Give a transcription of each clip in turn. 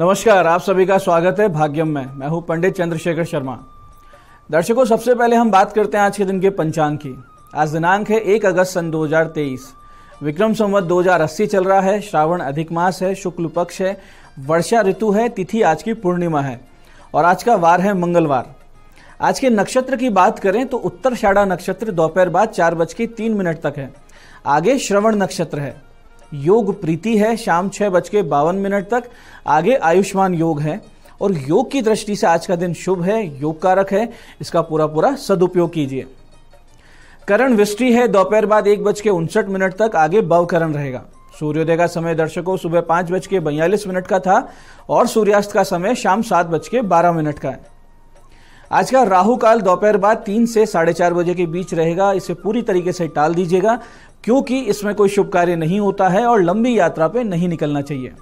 नमस्कार आप सभी का स्वागत है भाग्यम में मैं हूं पंडित चंद्रशेखर शर्मा दर्शकों सबसे पहले हम बात करते हैं आज के दिन के पंचांग की आज दिनांक है एक अगस्त सन 2023 विक्रम संवत 2080 चल रहा है श्रावण अधिक मास है शुक्ल पक्ष है वर्षा ऋतु है तिथि आज की पूर्णिमा है और आज का वार है मंगलवार आज के नक्षत्र की बात करें तो उत्तर शाड़ा नक्षत्र दोपहर बाद चार बज के तीन मिनट तक है आगे श्रवण नक्षत्र है योग प्रीति है शाम छः बज के बावन मिनट तक आगे आयुष्मान योग है और योग की दृष्टि से आज का दिन शुभ है योग कारक है इसका पूरा पूरा सदुपयोग कीजिए करण विष्टि है दोपहर बाद एक बज के उनसठ मिनट तक आगे बवकरण रहेगा सूर्योदय का समय दर्शकों सुबह पांच बज के बयालीस मिनट का था और सूर्यास्त का समय शाम सात बज के बारह मिनट का है आज का राहु काल दोपहर बाद तीन से साढ़े चार बजे के बीच रहेगा इसे पूरी तरीके से टाल दीजिएगा क्योंकि इसमें कोई शुभ कार्य नहीं होता है और लंबी यात्रा पर नहीं निकलना चाहिए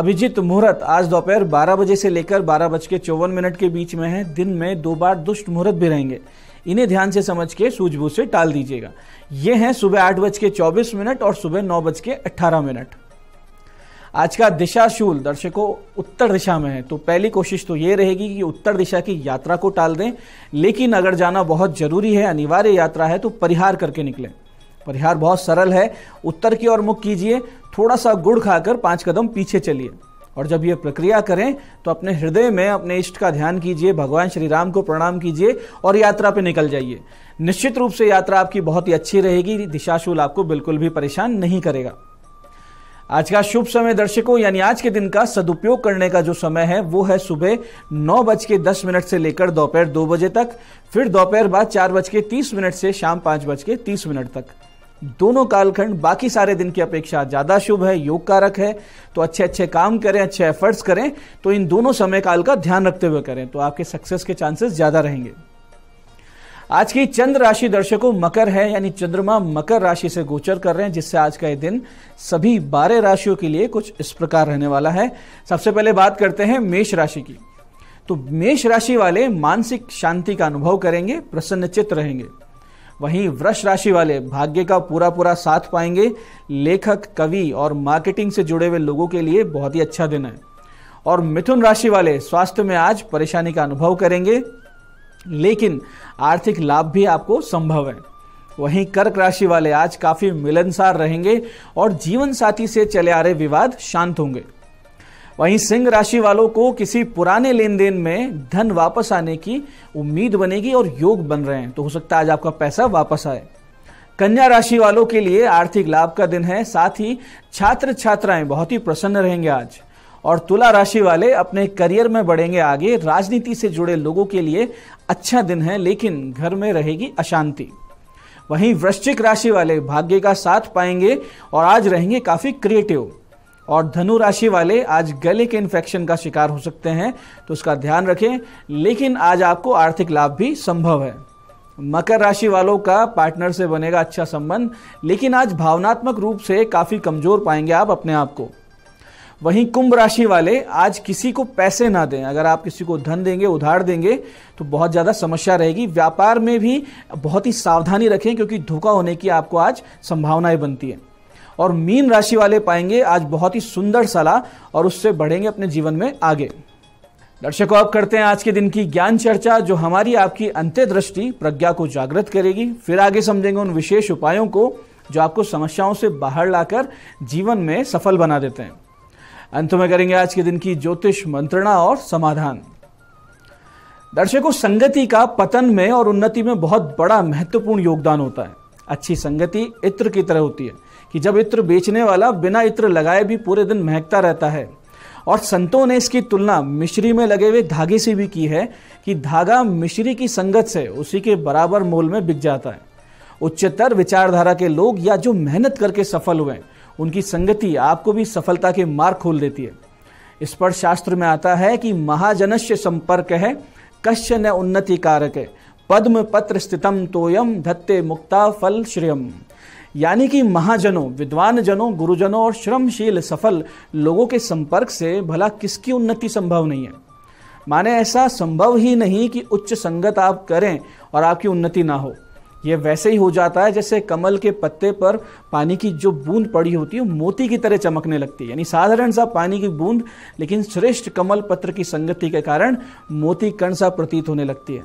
अभिजीत मुहूर्त आज दोपहर 12 बजे से लेकर बारह बज के चौवन मिनट के बीच में है दिन में दो बार दुष्ट मुहूर्त भी रहेंगे इन्हें ध्यान से समझ के सूझबूझ से टाल दीजिएगा ये हैं सुबह आठ बज के चौबीस मिनट और सुबह नौ बज के अट्ठारह मिनट आज का दिशाशूल दर्शकों उत्तर दिशा में है तो पहली कोशिश तो ये रहेगी कि उत्तर दिशा की यात्रा को टाल दें लेकिन अगर जाना बहुत जरूरी है अनिवार्य यात्रा है तो परिहार करके निकलें परिहार बहुत सरल है उत्तर की ओर मुख कीजिए थोड़ा सा गुड़ खाकर पांच कदम पीछे चलिए और जब ये प्रक्रिया करें तो अपने हृदय में अपने इष्ट का ध्यान कीजिए भगवान श्री राम को प्रणाम कीजिए और यात्रा पे निकल जाइए निश्चित रूप से यात्रा आपकी बहुत ही अच्छी रहेगी दिशाशूल आपको बिल्कुल भी परेशान नहीं करेगा आज का शुभ समय दर्शकों यानी आज के दिन का सदुपयोग करने का जो समय है वो है सुबह नौ बज के दस मिनट से लेकर दोपहर दो बजे तक फिर दोपहर बाद चार बज के तीस मिनट से शाम पाँच बज के तीस मिनट तक दोनों कालखंड बाकी सारे दिन की अपेक्षा ज़्यादा शुभ है योग कारक है तो अच्छे अच्छे काम करें अच्छे एफर्ट्स करें तो इन दोनों समय काल का ध्यान रखते हुए करें तो आपके सक्सेस के चांसेस ज़्यादा रहेंगे आज की चंद्र राशि दर्शकों मकर है यानी चंद्रमा मकर राशि से गोचर कर रहे हैं जिससे आज का ये दिन सभी बारह राशियों के लिए कुछ इस प्रकार रहने वाला है सबसे पहले बात करते हैं मेष राशि की तो मेष राशि वाले मानसिक शांति का अनुभव करेंगे प्रसन्नचित रहेंगे वहीं वृष राशि वाले भाग्य का पूरा पूरा साथ पाएंगे लेखक कवि और मार्केटिंग से जुड़े हुए लोगों के लिए बहुत ही अच्छा दिन है और मिथुन राशि वाले स्वास्थ्य में आज परेशानी का अनुभव करेंगे लेकिन आर्थिक लाभ भी आपको संभव है वहीं कर्क राशि वाले आज काफ़ी मिलनसार रहेंगे और जीवन साथी से चले आ रहे विवाद शांत होंगे वहीं सिंह राशि वालों को किसी पुराने लेन देन में धन वापस आने की उम्मीद बनेगी और योग बन रहे हैं तो हो सकता है आज आपका पैसा वापस आए कन्या राशि वालों के लिए आर्थिक लाभ का दिन है साथ ही छात्र छात्राएं बहुत ही प्रसन्न रहेंगे आज और तुला राशि वाले अपने करियर में बढ़ेंगे आगे राजनीति से जुड़े लोगों के लिए अच्छा दिन है लेकिन घर में रहेगी अशांति वहीं वृश्चिक राशि वाले भाग्य का साथ पाएंगे और आज रहेंगे काफ़ी क्रिएटिव और धनु राशि वाले आज गले के इन्फेक्शन का शिकार हो सकते हैं तो उसका ध्यान रखें लेकिन आज आपको आर्थिक लाभ भी संभव है मकर राशि वालों का पार्टनर से बनेगा अच्छा संबंध लेकिन आज भावनात्मक रूप से काफ़ी कमज़ोर पाएंगे आप अपने आप को वहीं कुंभ राशि वाले आज किसी को पैसे ना दें अगर आप किसी को धन देंगे उधार देंगे तो बहुत ज़्यादा समस्या रहेगी व्यापार में भी बहुत ही सावधानी रखें क्योंकि धोखा होने की आपको आज संभावनाएं बनती है और मीन राशि वाले पाएंगे आज बहुत ही सुंदर सलाह और उससे बढ़ेंगे अपने जीवन में आगे दर्शकों अब करते हैं आज के दिन की ज्ञान चर्चा जो हमारी आपकी अंत्यदृष्टि प्रज्ञा को जागृत करेगी फिर आगे समझेंगे उन विशेष उपायों को जो आपको समस्याओं से बाहर लाकर जीवन में सफल बना देते हैं अंत में करेंगे आज के दिन की ज्योतिष मंत्रणा और समाधान दर्शकों संगति का पतन में और उन्नति में बहुत बड़ा महत्वपूर्ण योगदान होता है अच्छी संगति इत्र की तरह होती है कि जब इत्र बेचने वाला बिना इत्र लगाए भी पूरे दिन महकता रहता है और संतों ने इसकी तुलना मिश्री में लगे हुए धागे से भी की है कि धागा मिश्री की संगत से उसी के बराबर मोल में बिक जाता है उच्चतर विचारधारा के लोग या जो मेहनत करके सफल हुए उनकी संगति आपको भी सफलता के मार्ग खोल देती है इस पर शास्त्र में आता है कि महाजनस्य संपर्क है कश्य न उन्नति कारक है पद्म पत्र स्थितम तोयम धत्ते मुक्ता फल श्रियम यानी कि महाजनों विद्वान जनों गुरुजनों और श्रमशील सफल लोगों के संपर्क से भला किसकी उन्नति संभव नहीं है माने ऐसा संभव ही नहीं कि उच्च संगत आप करें और आपकी उन्नति ना हो यह वैसे ही हो जाता है जैसे कमल के पत्ते पर पानी की जो बूंद पड़ी होती है मोती की तरह चमकने लगती है यानी साधारण सा पानी की बूंद लेकिन श्रेष्ठ कमल पत्र की संगति के कारण मोती कण सा प्रतीत होने लगती है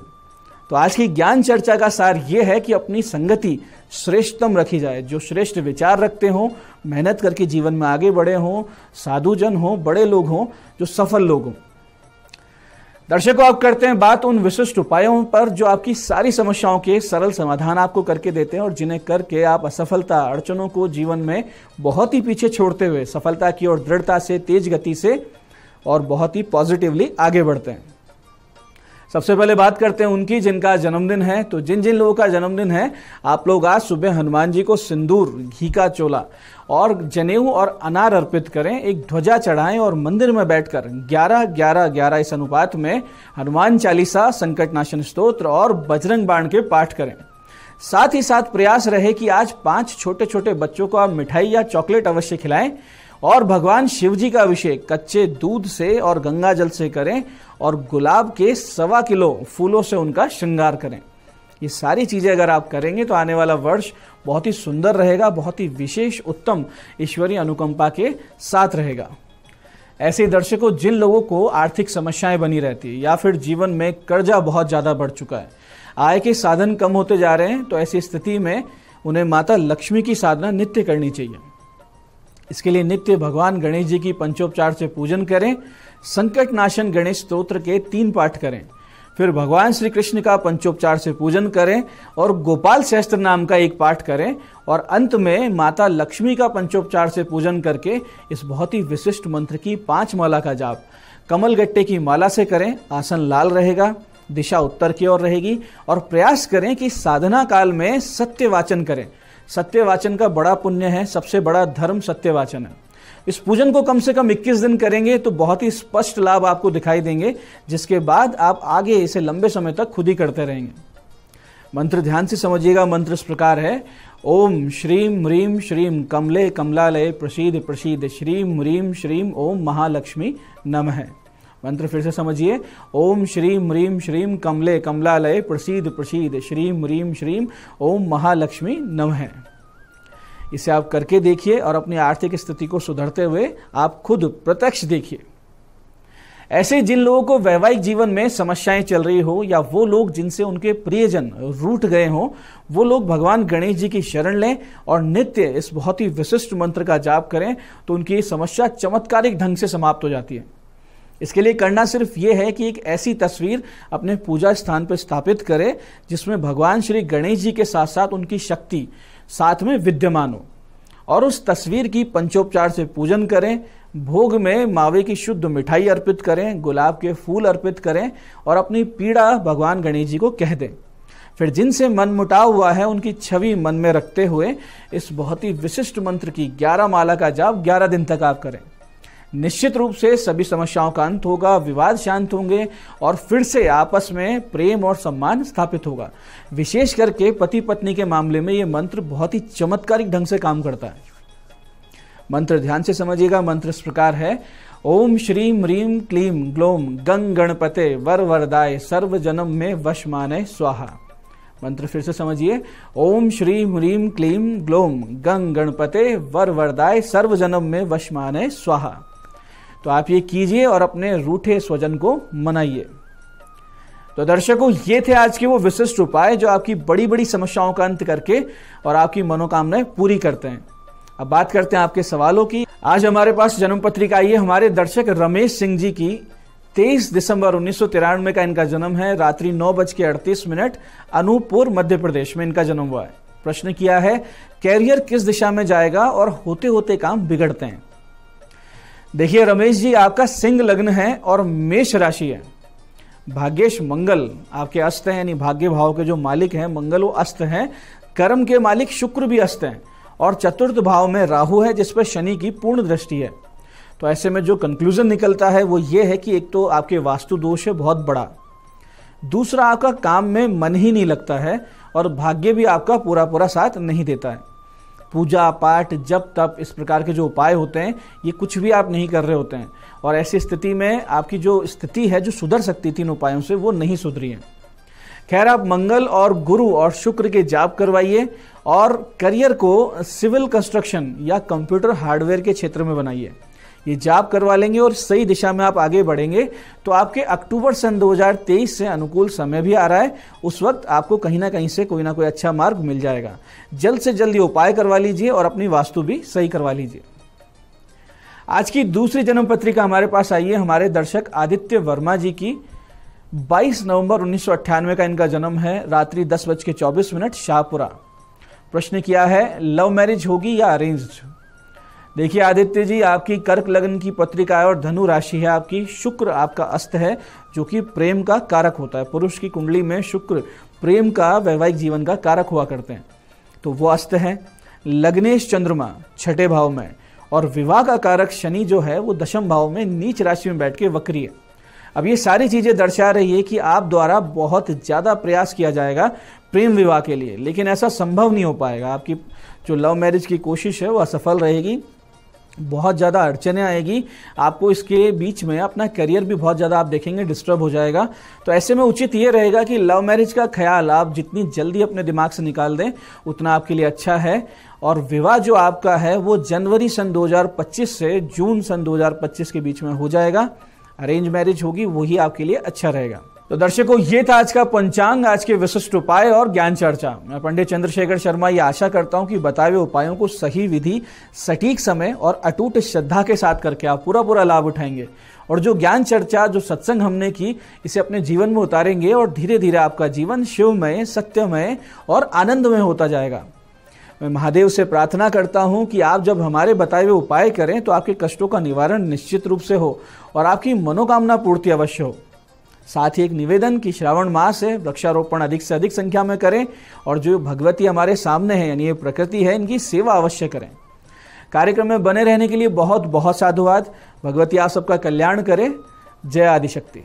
तो आज की ज्ञान चर्चा का सार ये है कि अपनी संगति श्रेष्ठतम रखी जाए जो श्रेष्ठ विचार रखते हों मेहनत करके जीवन में आगे बढ़े हों साधुजन हों बड़े लोग हों जो सफल लोग हों दर्शकों आप करते हैं बात उन विशिष्ट उपायों पर जो आपकी सारी समस्याओं के सरल समाधान आपको करके देते हैं और जिन्हें करके आप असफलता अड़चनों को जीवन में बहुत ही पीछे छोड़ते हुए सफलता की ओर दृढ़ता से तेज गति से और बहुत ही पॉजिटिवली आगे बढ़ते हैं सबसे पहले बात करते हैं उनकी जिनका जन्मदिन है तो जिन जिन लोगों का जन्मदिन है आप लोग आज सुबह हनुमान जी को सिंदूर घी का चोला और जनेऊ और अनार अर्पित करें एक ध्वजा चढ़ाएं और मंदिर में बैठकर 11 11 11 इस अनुपात में हनुमान चालीसा संकट नाशन स्त्रोत्र और बजरंग बाण के पाठ करें साथ ही साथ प्रयास रहे कि आज पांच छोटे छोटे बच्चों को आप मिठाई या चॉकलेट अवश्य खिलाएं और भगवान शिव जी का अभिषेक कच्चे दूध से और गंगा जल से करें और गुलाब के सवा किलो फूलों से उनका श्रृंगार करें ये सारी चीज़ें अगर आप करेंगे तो आने वाला वर्ष बहुत ही सुंदर रहेगा बहुत ही विशेष उत्तम ईश्वरीय अनुकंपा के साथ रहेगा ऐसे दर्शकों जिन लोगों को आर्थिक समस्याएं बनी रहती है या फिर जीवन में कर्जा बहुत ज़्यादा बढ़ चुका है आय के साधन कम होते जा रहे हैं तो ऐसी स्थिति में उन्हें माता लक्ष्मी की साधना नित्य करनी चाहिए इसके लिए नित्य भगवान गणेश जी की पंचोपचार से पूजन करें संकट नाशन गणेश स्त्रोत्र के तीन पाठ करें फिर भगवान श्री कृष्ण का पंचोपचार से पूजन करें और गोपाल सहस्त्र नाम का एक पाठ करें और अंत में माता लक्ष्मी का पंचोपचार से पूजन करके इस बहुत ही विशिष्ट मंत्र की पांच माला का जाप कमल गट्टे की माला से करें आसन लाल रहेगा दिशा उत्तर की ओर रहेगी और प्रयास करें कि साधना काल में सत्य वाचन करें सत्यवाचन का बड़ा पुण्य है सबसे बड़ा धर्म सत्यवाचन है इस पूजन को कम से कम 21 दिन करेंगे तो बहुत ही स्पष्ट लाभ आपको दिखाई देंगे जिसके बाद आप आगे इसे लंबे समय तक खुद ही करते रहेंगे मंत्र ध्यान से समझिएगा मंत्र इस प्रकार है ओम श्रीम ह्रीम श्रीम कमले कमलालय प्रसिद प्रसिद श्रीम ह्रीम श्रीम ओम महालक्ष्मी नम है मंत्र फिर से समझिए ओम श्रीम ह्रीम श्रीम कमले कमलालय प्रसीद प्रसिद श्रीम ह्रीम श्रीम ओम महालक्ष्मी नम है इसे आप करके देखिए और अपनी आर्थिक स्थिति को सुधरते हुए आप खुद प्रत्यक्ष देखिए ऐसे जिन लोगों को वैवाहिक जीवन में समस्याएं चल रही हो या वो लोग जिनसे उनके प्रियजन रूट गए हों वो लोग भगवान गणेश जी की शरण लें और नित्य इस बहुत ही विशिष्ट मंत्र का जाप करें तो उनकी समस्या चमत्कारिक ढंग से समाप्त हो जाती है इसके लिए करना सिर्फ ये है कि एक ऐसी तस्वीर अपने पूजा स्थान पर स्थापित करें जिसमें भगवान श्री गणेश जी के साथ साथ उनकी शक्ति साथ में विद्यमान हो और उस तस्वीर की पंचोपचार से पूजन करें भोग में मावे की शुद्ध मिठाई अर्पित करें गुलाब के फूल अर्पित करें और अपनी पीड़ा भगवान गणेश जी को कह दें फिर जिनसे मन मुटाव हुआ है उनकी छवि मन में रखते हुए इस बहुत ही विशिष्ट मंत्र की ग्यारह माला का जाप ग्यारह दिन तक आप करें निश्चित रूप से सभी समस्याओं का अंत होगा विवाद शांत होंगे और फिर से आपस में प्रेम और सम्मान स्थापित होगा विशेष करके पति पत्नी के मामले में ये मंत्र बहुत ही चमत्कारिक ढंग से काम करता है मंत्र ध्यान से समझिएगा मंत्र इस प्रकार है ओम श्रीम ह्रीम क्लीम ग्लोम गंग गणपते वर वरदाय जन्म में वश माने स्वाहा मंत्र फिर से समझिए ओम श्री ह्रीम क्लीम ग्लोम गंग गणपते वर वरदाय सर्वजनम में वश माने स्वाहा तो आप ये कीजिए और अपने रूठे स्वजन को मनाइए तो दर्शकों ये थे आज के वो विशिष्ट उपाय जो आपकी बड़ी बड़ी समस्याओं का अंत करके और आपकी मनोकामनाएं पूरी करते हैं अब बात करते हैं आपके सवालों की आज हमारे पास जन्म पत्रिका आई है हमारे दर्शक रमेश सिंह जी की 23 दिसंबर उन्नीस का इनका जन्म है रात्रि नौ बज के अड़तीस मिनट अनूपपुर मध्य प्रदेश में इनका जन्म हुआ है प्रश्न किया है कैरियर किस दिशा में जाएगा और होते होते काम बिगड़ते हैं देखिए रमेश जी आपका सिंह लग्न है और मेष राशि है भाग्येश मंगल आपके अस्त हैं यानी भाग्य भाव के जो मालिक हैं मंगल वो अस्त हैं कर्म के मालिक शुक्र भी अस्त हैं और चतुर्थ भाव में राहु है जिस पर शनि की पूर्ण दृष्टि है तो ऐसे में जो कंक्लूजन निकलता है वो ये है कि एक तो आपके वास्तु दोष है बहुत बड़ा दूसरा आपका काम में मन ही नहीं लगता है और भाग्य भी आपका पूरा पूरा साथ नहीं देता है पूजा पाठ जप तप इस प्रकार के जो उपाय होते हैं ये कुछ भी आप नहीं कर रहे होते हैं और ऐसी स्थिति में आपकी जो स्थिति है जो सुधर सकती थी इन उपायों से वो नहीं सुधरी है खैर आप मंगल और गुरु और शुक्र के जाप करवाइए और करियर को सिविल कंस्ट्रक्शन या कंप्यूटर हार्डवेयर के क्षेत्र में बनाइए ये जाप करवा लेंगे और सही दिशा में आप आगे बढ़ेंगे तो आपके अक्टूबर सन 2023 से अनुकूल समय भी आ रहा है उस वक्त आपको कहीं ना कहीं से कोई ना कोई अच्छा मार्ग मिल जाएगा जल्द से जल्द ये उपाय करवा लीजिए और अपनी वास्तु भी सही करवा लीजिए आज की दूसरी जन्म पत्रिका हमारे पास आई है हमारे दर्शक आदित्य वर्मा जी की 22 नवंबर उन्नीस का इनका जन्म है रात्रि दस बज के चौबीस मिनट शाहपुरा प्रश्न किया है लव मैरिज होगी या अरेंज्ड देखिए आदित्य जी आपकी कर्क लग्न की पत्रिका है और धनु राशि है आपकी शुक्र आपका अस्त है जो कि प्रेम का कारक होता है पुरुष की कुंडली में शुक्र प्रेम का वैवाहिक जीवन का कारक हुआ करते हैं तो वो अस्त है लग्नेश चंद्रमा छठे भाव में और विवाह का कारक शनि जो है वो दशम भाव में नीच राशि में बैठ के वक्री है अब ये सारी चीज़ें दर्शा रही है कि आप द्वारा बहुत ज़्यादा प्रयास किया जाएगा प्रेम विवाह के लिए लेकिन ऐसा संभव नहीं हो पाएगा आपकी जो लव मैरिज की कोशिश है वो असफल रहेगी बहुत ज़्यादा अड़चने आएगी आपको इसके बीच में अपना करियर भी बहुत ज़्यादा आप देखेंगे डिस्टर्ब हो जाएगा तो ऐसे में उचित ये रहेगा कि लव मैरिज का ख्याल आप जितनी जल्दी अपने दिमाग से निकाल दें उतना आपके लिए अच्छा है और विवाह जो आपका है वो जनवरी सन 2025 से जून सन 2025 के बीच में हो जाएगा अरेंज मैरिज होगी वही आपके लिए अच्छा रहेगा तो दर्शकों ये था आज का पंचांग आज के विशिष्ट उपाय और ज्ञान चर्चा मैं पंडित चंद्रशेखर शर्मा ये आशा करता हूं कि बताए हुए उपायों को सही विधि सटीक समय और अटूट श्रद्धा के साथ करके आप पूरा पूरा लाभ उठाएंगे और जो ज्ञान चर्चा जो सत्संग हमने की इसे अपने जीवन में उतारेंगे और धीरे धीरे आपका जीवन शिवमय सत्यमय और आनंदमय होता जाएगा मैं महादेव से प्रार्थना करता हूं कि आप जब हमारे बताए हुए उपाय करें तो आपके कष्टों का निवारण निश्चित रूप से हो और आपकी मनोकामना पूर्ति अवश्य हो साथ ही एक निवेदन कि श्रावण मास है वृक्षारोपण अधिक से अधिक संख्या में करें और जो भगवती हमारे सामने है यानी ये प्रकृति है इनकी सेवा अवश्य करें कार्यक्रम में बने रहने के लिए बहुत बहुत साधुवाद भगवती आप सबका कल्याण करें जय आदिशक्ति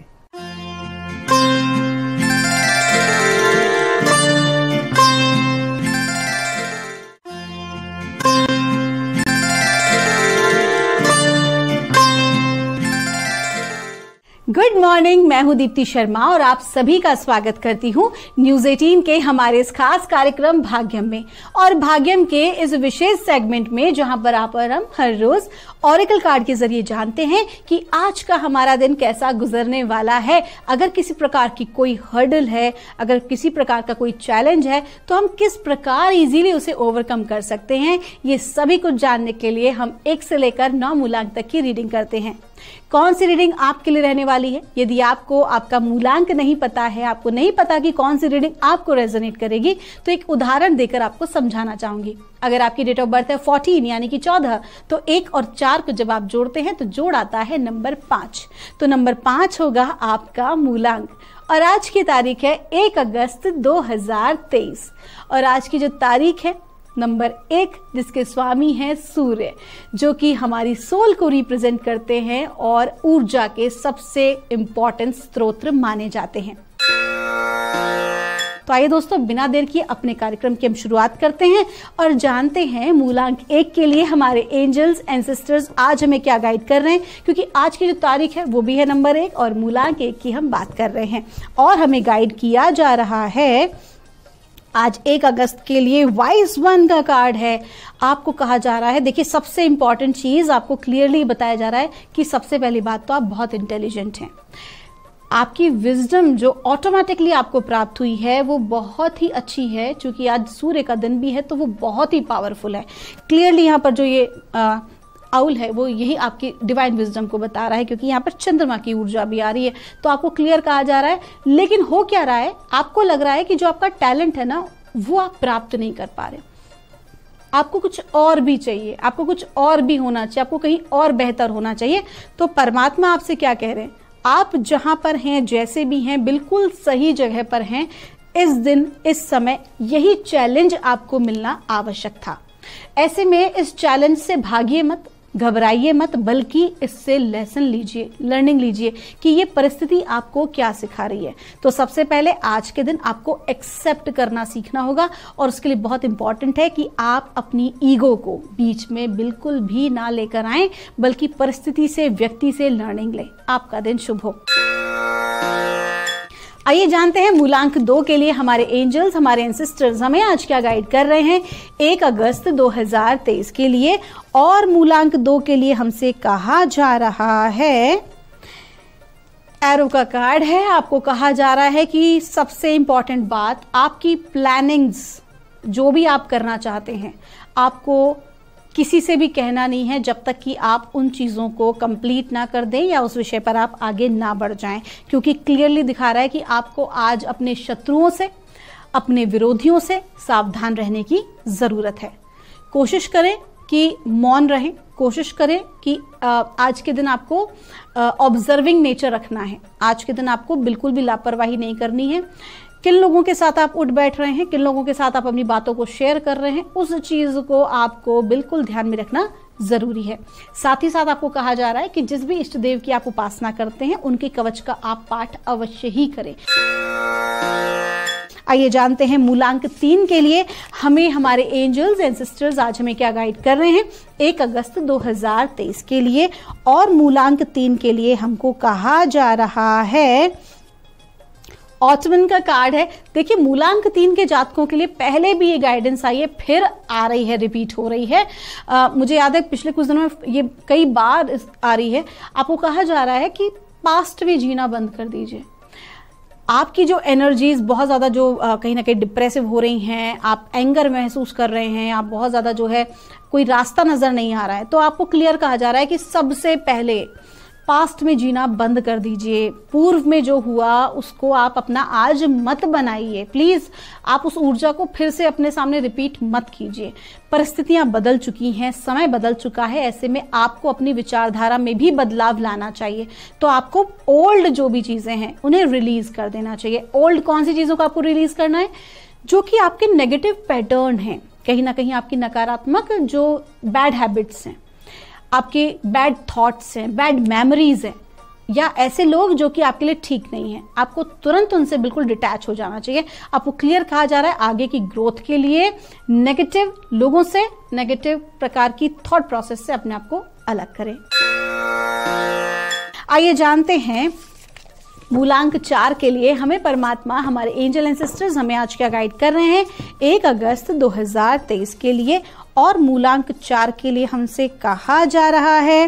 गुड मॉर्निंग मैं हूं दीप्ति शर्मा और आप सभी का स्वागत करती हूं न्यूज 18 के हमारे इस खास कार्यक्रम भाग्यम में और भाग्यम के इस विशेष सेगमेंट में जहां पर आप और हम हर रोज ऑरिकल कार्ड के जरिए जानते हैं कि आज का हमारा दिन कैसा गुजरने वाला है अगर किसी प्रकार की कोई हर्डल है अगर किसी प्रकार का कोई चैलेंज है तो हम किस प्रकार इजीली उसे ओवरकम कर सकते हैं ये सभी कुछ जानने के लिए हम एक से लेकर नौ मूलांक तक की रीडिंग करते हैं कौन सी रीडिंग आपके लिए रहने वाली है यदि आपको आपका मूलांक नहीं पता है आपको नहीं पता कि कौन सी रीडिंग आपको रेजोनेट करेगी तो एक उदाहरण देकर आपको समझाना चाहूंगी अगर आपकी डेट ऑफ बर्थ है फोर्टीन यानी कि चौदह तो एक और चार को जब आप जोड़ते हैं तो जोड़ आता है नंबर पांच तो नंबर पांच होगा आपका मूलांक और आज की तारीख है एक अगस्त 2023 और आज की जो तारीख है नंबर एक जिसके स्वामी हैं सूर्य जो कि हमारी सोल को रिप्रेजेंट करते हैं और ऊर्जा के सबसे इम्पोर्टेंट स्त्रोत माने जाते हैं तो आइए दोस्तों बिना देर किए अपने कार्यक्रम की हम शुरुआत करते हैं और जानते हैं मूलांक एक के लिए हमारे एंजल्स एंसेस्टर्स आज हमें क्या गाइड कर रहे हैं क्योंकि आज की जो तारीख है वो भी है नंबर एक और मूलांक एक की हम बात कर रहे हैं और हमें गाइड किया जा रहा है आज एक अगस्त के लिए वाइस वन का कार्ड है आपको कहा जा रहा है देखिए सबसे इंपॉर्टेंट चीज आपको क्लियरली बताया जा रहा है कि सबसे पहली बात तो आप बहुत इंटेलिजेंट हैं आपकी विजडम जो ऑटोमेटिकली आपको प्राप्त हुई है वो बहुत ही अच्छी है क्योंकि आज सूर्य का दिन भी है तो वो बहुत ही पावरफुल है क्लियरली यहाँ पर जो ये आ, आउल है वो यही आपकी डिवाइन विजडम को बता रहा है क्योंकि यहाँ पर चंद्रमा की ऊर्जा भी आ रही है तो आपको क्लियर कहा जा रहा है लेकिन हो क्या रहा है आपको लग रहा है कि जो आपका टैलेंट है ना वो आप प्राप्त नहीं कर पा रहे आपको कुछ और भी चाहिए आपको कुछ और भी होना चाहिए आपको कहीं और बेहतर होना चाहिए तो परमात्मा आपसे क्या कह रहे हैं आप जहाँ पर हैं जैसे भी हैं बिल्कुल सही जगह पर हैं इस दिन इस समय यही चैलेंज आपको मिलना आवश्यक था ऐसे में इस चैलेंज से भागिए मत घबराइए मत बल्कि इससे लेसन लीजिए लर्निंग लीजिए कि ये परिस्थिति आपको क्या सिखा रही है तो सबसे पहले आज के दिन आपको एक्सेप्ट करना सीखना होगा और उसके लिए बहुत इंपॉर्टेंट है कि आप अपनी ईगो को बीच में बिल्कुल भी ना लेकर आए बल्कि परिस्थिति से व्यक्ति से लर्निंग लें आपका दिन शुभ हो आइए जानते हैं मूलांक दो के लिए हमारे एंजल्स हमारे एंसिस्टर्स हमें आज क्या गाइड कर रहे हैं एक अगस्त 2023 के लिए और मूलांक दो के लिए हमसे कहा जा रहा है एरो का कार्ड है आपको कहा जा रहा है कि सबसे इंपॉर्टेंट बात आपकी प्लानिंग्स जो भी आप करना चाहते हैं आपको किसी से भी कहना नहीं है जब तक कि आप उन चीज़ों को कंप्लीट ना कर दें या उस विषय पर आप आगे ना बढ़ जाएं क्योंकि क्लियरली दिखा रहा है कि आपको आज अपने शत्रुओं से अपने विरोधियों से सावधान रहने की ज़रूरत है कोशिश करें कि मौन रहें कोशिश करें कि आज के दिन आपको ऑब्जर्विंग नेचर रखना है आज के दिन आपको बिल्कुल भी लापरवाही नहीं करनी है किन लोगों के साथ आप उठ बैठ रहे हैं किन लोगों के साथ आप अपनी बातों को शेयर कर रहे हैं उस चीज़ को आपको बिल्कुल ध्यान में रखना ज़रूरी है साथ ही साथ आपको कहा जा रहा है कि जिस भी इष्ट देव की आप उपासना करते हैं उनके कवच का आप पाठ अवश्य ही करें आइए जानते हैं मूलांक तीन के लिए हमें हमारे एंजल्स एंड सिस्टर्स आज हमें क्या गाइड कर रहे हैं एक अगस्त 2023 के लिए और मूलांक तीन के लिए हमको कहा जा रहा है ऑटमन का कार्ड है देखिए मूलांक तीन के जातकों के लिए पहले भी ये गाइडेंस आई है फिर आ रही है रिपीट हो रही है आ, मुझे याद है पिछले कुछ दिनों में ये कई बार आ रही है आपको कहा जा रहा है कि पास्ट में जीना बंद कर दीजिए आपकी जो एनर्जीज बहुत ज़्यादा जो कहीं ना कहीं डिप्रेसिव हो रही हैं आप एंगर महसूस कर रहे हैं आप बहुत ज़्यादा जो है कोई रास्ता नज़र नहीं आ रहा है तो आपको क्लियर कहा जा रहा है कि सबसे पहले पास्ट में जीना बंद कर दीजिए पूर्व में जो हुआ उसको आप अपना आज मत बनाइए प्लीज़ आप उस ऊर्जा को फिर से अपने सामने रिपीट मत कीजिए परिस्थितियां बदल चुकी हैं समय बदल चुका है ऐसे में आपको अपनी विचारधारा में भी बदलाव लाना चाहिए तो आपको ओल्ड जो भी चीज़ें हैं उन्हें रिलीज़ कर देना चाहिए ओल्ड कौन सी चीज़ों को आपको रिलीज़ करना है जो कि आपके नेगेटिव पैटर्न हैं कहीं ना कहीं आपकी नकारात्मक जो बैड हैबिट्स हैं आपके बैड थॉट्स हैं बैड मेमोरीज हैं या ऐसे लोग जो कि आपके लिए ठीक नहीं है आपको तुरंत उनसे बिल्कुल डिटैच हो जाना चाहिए आपको क्लियर कहा जा रहा है आगे की ग्रोथ के लिए नेगेटिव लोगों से नेगेटिव प्रकार की थॉट प्रोसेस से अपने आप को अलग करें आइए जानते हैं मूलांक चार के लिए हमें परमात्मा हमारे एंजल एंसेस्टर्स हमें आज क्या गाइड कर रहे हैं एक अगस्त 2023 के लिए और मूलांक चार के लिए हमसे कहा जा रहा है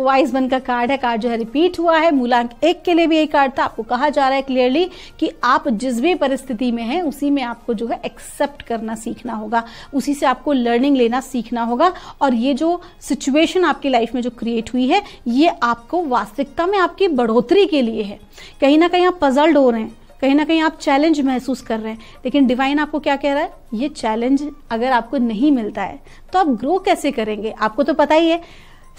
वाइस वन का कार्ड है कार्ड जो है रिपीट हुआ है मूलांक एक के लिए भी एक कार्ड था आपको कहा जा रहा है क्लियरली कि आप जिस भी परिस्थिति में हैं उसी में आपको जो है एक्सेप्ट करना सीखना होगा उसी से आपको लर्निंग लेना सीखना होगा और ये जो सिचुएशन आपकी लाइफ में जो क्रिएट हुई है ये आपको वास्तविकता में आपकी बढ़ोतरी के लिए है कहीं ना कहीं आप पजल्ड हो रहे हैं कहीं ना कहीं आप चैलेंज महसूस कर रहे हैं लेकिन डिवाइन आपको क्या कह रहा है ये चैलेंज अगर आपको नहीं मिलता है तो आप ग्रो कैसे करेंगे आपको तो पता ही है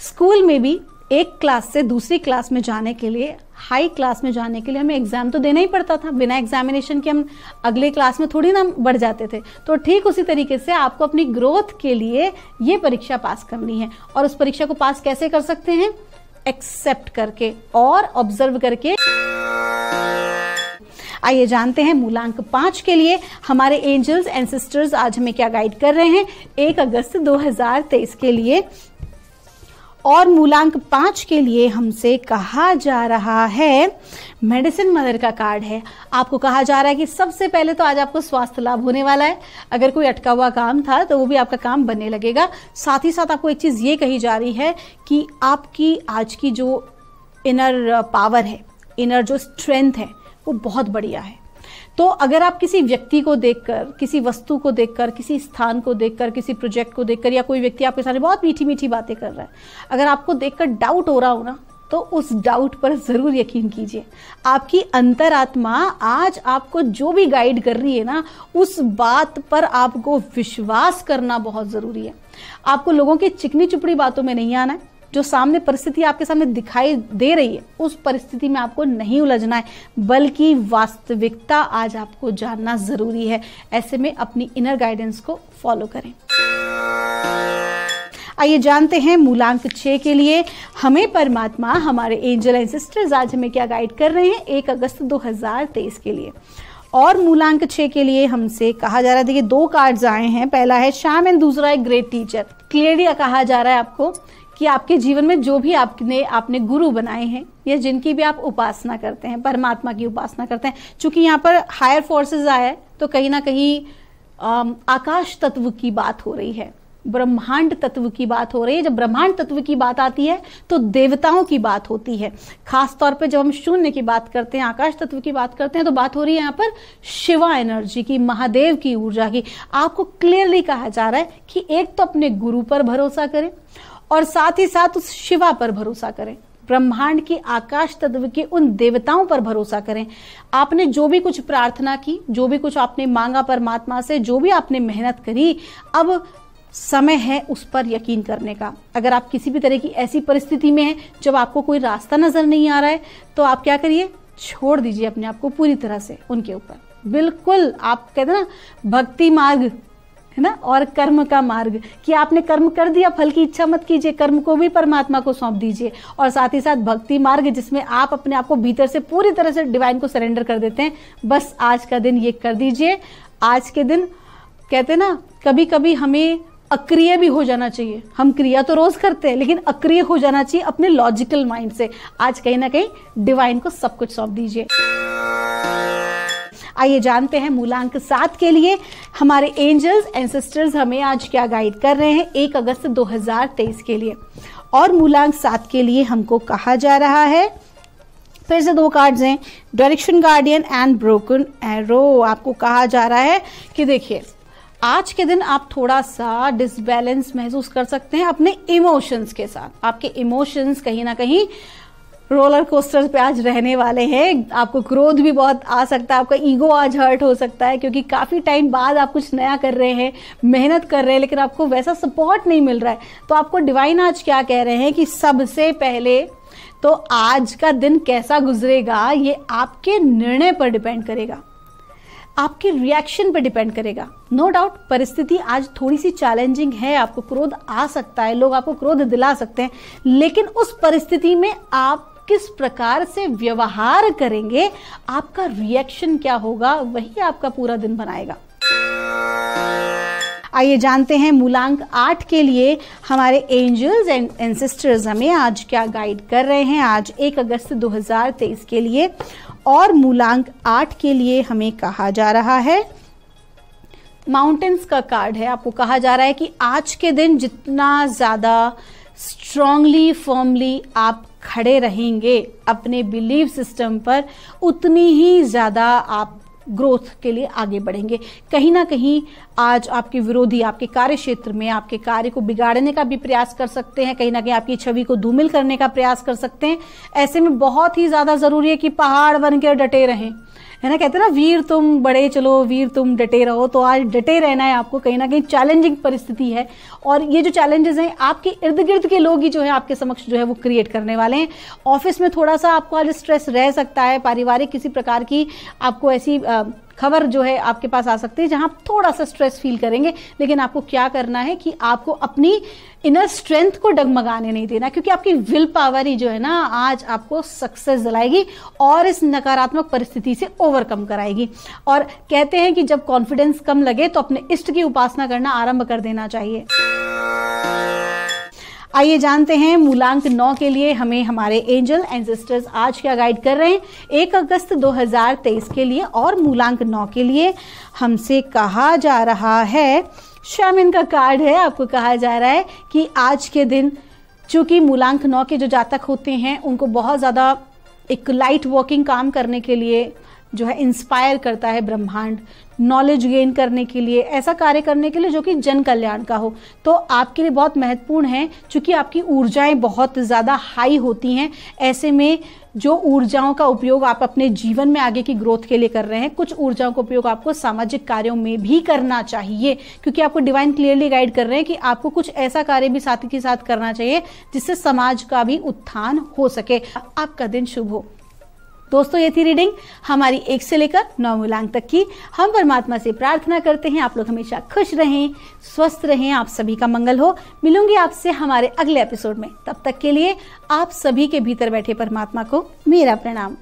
स्कूल में भी एक क्लास से दूसरी क्लास में जाने के लिए हाई क्लास में जाने के लिए हमें एग्जाम तो देना ही पड़ता था बिना एग्जामिनेशन के हम अगले क्लास में थोड़ी ना बढ़ जाते थे तो ठीक उसी तरीके से आपको अपनी ग्रोथ के लिए ये परीक्षा पास करनी है और उस परीक्षा को पास कैसे कर सकते हैं एक्सेप्ट करके और ऑब्जर्व करके आइए जानते हैं मूलांक पांच के लिए हमारे एंजल्स एंड सिस्टर्स आज हमें क्या गाइड कर रहे हैं एक अगस्त 2023 के लिए और मूलांक पांच के लिए हमसे कहा जा रहा है मेडिसिन मदर का कार्ड है आपको कहा जा रहा है कि सबसे पहले तो आज आपको स्वास्थ्य लाभ होने वाला है अगर कोई अटका हुआ काम था तो वो भी आपका काम बनने लगेगा साथ ही साथ आपको एक चीज़ ये कही जा रही है कि आपकी आज की जो इनर पावर है इनर जो स्ट्रेंथ है वो बहुत बढ़िया है तो अगर आप किसी व्यक्ति को देखकर किसी वस्तु को देखकर किसी स्थान को देखकर किसी प्रोजेक्ट को देखकर या कोई व्यक्ति आपके सामने बहुत मीठी मीठी बातें कर रहा है अगर आपको देखकर डाउट हो रहा हो ना तो उस डाउट पर ज़रूर यकीन कीजिए आपकी अंतरात्मा आज आपको जो भी गाइड कर रही है ना उस बात पर आपको विश्वास करना बहुत ज़रूरी है आपको लोगों की चिकनी चुपड़ी बातों में नहीं आना है जो सामने परिस्थिति आपके सामने दिखाई दे रही है उस परिस्थिति में आपको नहीं उलझना है बल्कि वास्तविकता आज आपको जानना ज़रूरी है ऐसे में अपनी इनर गाइडेंस को फॉलो करें आइए जानते हैं मूलांक छः के लिए हमें परमात्मा हमारे एंजल एंड सिस्टर्स आज हमें क्या गाइड कर रहे हैं एक अगस्त 2023 के लिए और मूलांक छः के लिए हमसे कहा जा रहा है देखिए दो कार्ड्स आए हैं पहला है शाम एंड दूसरा है ग्रेट टीचर क्लियरली कहा जा रहा है आपको कि आपके जीवन में जो भी आपने आपने गुरु बनाए हैं या जिनकी भी आप उपासना करते हैं परमात्मा की उपासना करते हैं चूंकि यहाँ पर हायर फोर्सेस आया तो कहीं ना कहीं आकाश तत्व की बात हो रही है ब्रह्मांड तत्व की बात हो रही है जब ब्रह्मांड तत्व की बात आती है तो देवताओं की बात होती है खास तौर पे जब हम शून्य की बात करते हैं आकाश तत्व की बात करते हैं तो बात हो रही है यहाँ पर शिवा एनर्जी की महादेव की ऊर्जा की आपको क्लियरली कहा जा रहा है कि एक तो अपने गुरु पर भरोसा करें और साथ ही साथ उस शिवा पर भरोसा करें ब्रह्मांड की आकाश तत्व की उन देवताओं पर भरोसा करें आपने जो भी कुछ प्रार्थना की जो भी कुछ आपने मांगा परमात्मा से जो भी आपने मेहनत करी अब समय है उस पर यकीन करने का अगर आप किसी भी तरह की ऐसी परिस्थिति में हैं जब आपको कोई रास्ता नजर नहीं आ रहा है तो आप क्या करिए छोड़ दीजिए अपने आप को पूरी तरह से उनके ऊपर बिल्कुल आप कहते ना भक्ति मार्ग है ना और कर्म का मार्ग कि आपने कर्म कर दिया फल की इच्छा मत कीजिए कर्म को भी परमात्मा को सौंप दीजिए और साथ ही साथ भक्ति मार्ग जिसमें आप अपने आप को भीतर से पूरी तरह से डिवाइन को सरेंडर कर देते हैं बस आज का दिन ये कर दीजिए आज के दिन कहते ना कभी कभी हमें अक्रिय भी हो जाना चाहिए हम क्रिया तो रोज करते हैं लेकिन अक्रिय हो जाना चाहिए अपने लॉजिकल माइंड से आज कहीं ना कहीं डिवाइन को सब कुछ सौंप दीजिए आइए जानते हैं मूलांक सात के लिए हमारे एंजल्स एंसेस्टर्स हमें आज क्या गाइड कर रहे हैं एक अगस्त 2023 के लिए और मूलांक सात के लिए हमको कहा जा रहा है फिर से दो कार्ड्स हैं direction guardian and broken arrow आपको कहा जा रहा है कि देखिए आज के दिन आप थोड़ा सा डिसबैलेंस महसूस कर सकते हैं अपने इमोशंस के साथ आपके इमोशंस कहीं ना कहीं रोलर कोस्टर पे आज रहने वाले हैं आपको क्रोध भी बहुत आ सकता है आपका ईगो आज हर्ट हो सकता है क्योंकि काफ़ी टाइम बाद आप कुछ नया कर रहे हैं मेहनत कर रहे हैं लेकिन आपको वैसा सपोर्ट नहीं मिल रहा है तो आपको डिवाइन आज क्या कह रहे हैं कि सबसे पहले तो आज का दिन कैसा गुजरेगा ये आपके निर्णय पर डिपेंड करेगा आपके रिएक्शन पर डिपेंड करेगा नो no डाउट परिस्थिति आज थोड़ी सी चैलेंजिंग है आपको क्रोध आ सकता है लोग आपको क्रोध दिला सकते हैं लेकिन उस परिस्थिति में आप किस प्रकार से व्यवहार करेंगे आपका रिएक्शन क्या होगा वही आपका पूरा दिन बनाएगा आइए जानते हैं मूलांक आठ के लिए हमारे एंजल्स एंड एंसेस्टर्स हमें आज क्या गाइड कर रहे हैं आज एक अगस्त 2023 के लिए और मूलांक आठ के लिए हमें कहा जा रहा है माउंटेन्स का कार्ड है आपको कहा जा रहा है कि आज के दिन जितना ज़्यादा स्ट्रांगली फर्मली आप खड़े रहेंगे अपने बिलीव सिस्टम पर उतनी ही ज़्यादा आप ग्रोथ के लिए आगे बढ़ेंगे कहीं ना कहीं आज आपके विरोधी आपके कार्य क्षेत्र में आपके कार्य को बिगाड़ने का भी प्रयास कर सकते हैं कहीं ना कहीं आपकी छवि को धूमिल करने का प्रयास कर सकते हैं ऐसे में बहुत ही ज़्यादा ज़रूरी है कि पहाड़ बनकर डटे रहें है ना कहते हैं ना वीर तुम बड़े चलो वीर तुम डटे रहो तो आज डटे रहना है आपको कहीं ना कहीं चैलेंजिंग परिस्थिति है और ये जो चैलेंजेस हैं आपके इर्द गिर्द के लोग ही जो है आपके समक्ष जो है वो क्रिएट करने वाले हैं ऑफिस में थोड़ा सा आपको आज स्ट्रेस रह सकता है पारिवारिक किसी प्रकार की आपको ऐसी खबर जो है आपके पास आ सकती है जहां आप थोड़ा सा स्ट्रेस फील करेंगे लेकिन आपको क्या करना है कि आपको अपनी इनर स्ट्रेंथ को डगमगाने नहीं देना क्योंकि आपकी विल पावर ही जो है ना आज आपको सक्सेस दिलाएगी और इस नकारात्मक परिस्थिति से ओवरकम कराएगी और कहते हैं कि जब कॉन्फिडेंस कम लगे तो अपने इष्ट की उपासना करना आरंभ कर देना चाहिए आइए जानते हैं मूलांक नौ के लिए हमें हमारे एंजल एंड सिस्टर्स आज क्या गाइड कर रहे हैं एक अगस्त 2023 के लिए और मूलांक नौ के लिए हमसे कहा जा रहा है शामिन का कार्ड है आपको कहा जा रहा है कि आज के दिन चूँकि मूलांक नौ के जो जातक होते हैं उनको बहुत ज़्यादा एक लाइट वॉकिंग काम करने के लिए जो है इंस्पायर करता है ब्रह्मांड नॉलेज गेन करने के लिए ऐसा कार्य करने के लिए जो कि जन कल्याण का हो तो आपके लिए बहुत महत्वपूर्ण है क्योंकि आपकी ऊर्जाएं बहुत ज़्यादा हाई होती हैं ऐसे में जो ऊर्जाओं का उपयोग आप अपने जीवन में आगे की ग्रोथ के लिए कर रहे हैं कुछ ऊर्जाओं का उपयोग आपको सामाजिक कार्यों में भी करना चाहिए क्योंकि आपको डिवाइन क्लियरली गाइड कर रहे हैं कि आपको कुछ ऐसा कार्य भी साथ के साथ करना चाहिए जिससे समाज का भी उत्थान हो सके आपका दिन शुभ हो दोस्तों ये थी रीडिंग हमारी एक से लेकर नौ मूलांक तक की हम परमात्मा से प्रार्थना करते हैं आप लोग हमेशा खुश रहें स्वस्थ रहें आप सभी का मंगल हो मिलूंगी आपसे हमारे अगले एपिसोड में तब तक के लिए आप सभी के भीतर बैठे परमात्मा को मेरा प्रणाम